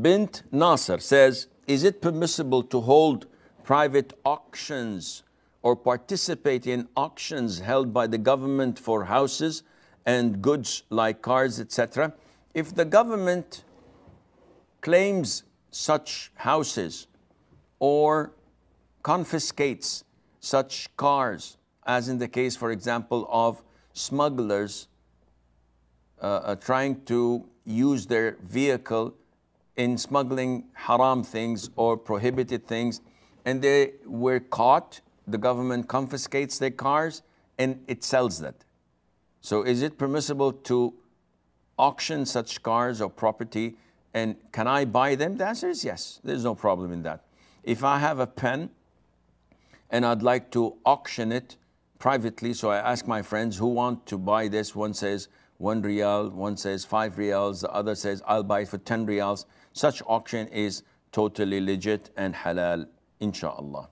Bint Nasser says, is it permissible to hold private auctions or participate in auctions held by the government for houses and goods like cars, etc. If the government claims such houses or confiscates such cars, as in the case, for example, of smugglers uh, uh, trying to use their vehicle in smuggling haram things or prohibited things, and they were caught. The government confiscates their cars and it sells that. So, is it permissible to auction such cars or property? And can I buy them? The answer is yes. There's no problem in that. If I have a pen and I'd like to auction it privately, so I ask my friends who want to buy this, one says, one real, one says five reals, the other says I'll buy for 10 reals. Such auction is totally legit and halal, inshallah.